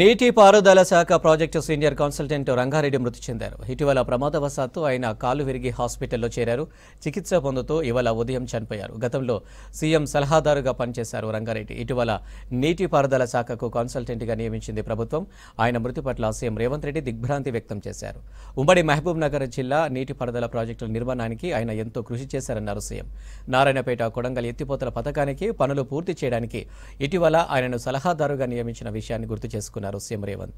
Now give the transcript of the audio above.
నీటిపారుదల శాఖ project senior consultant Rangareddy మృతి చెందారు ఇటీవల ప్రమాదవశాత్తు ఆయన కాలు విరిగి హాస్పిటల్లో చేరారు చికిత్స పొందుతూ ఇవాళ ఉదయం చనిపోయారు గతంలో సీఎం సలహాదారుగా పనిచేశారు రంగారెడ్డి ఇటీవల నీటిపారుదల శాఖకు కన్సల్టెంట్గా నియమించింది ప్రభుత్వం ఆయన మృతి పట్ల సీఎం రేవంత్ రెడ్డి దిగ్భ్రాంతి వ్యక్తం చేశారు ఉమ్మడి మహబూబ్ నగర్ జిల్లా నీటిపారుదల ప్రాజెక్టుల నిర్మాణానికి ఆయన ఎంతో కృషి చేశారన్నారు సీఎం నారాయణపేట కొడంగల్ ఎత్తిపోతల పథకానికి పనులు పూర్తి చేయడానికి ఇటీవల ఆయనను సలహాదారుగా నియమించిన విషయాన్ని గుర్తు చేసుకున్నారు Narus Yamrevant.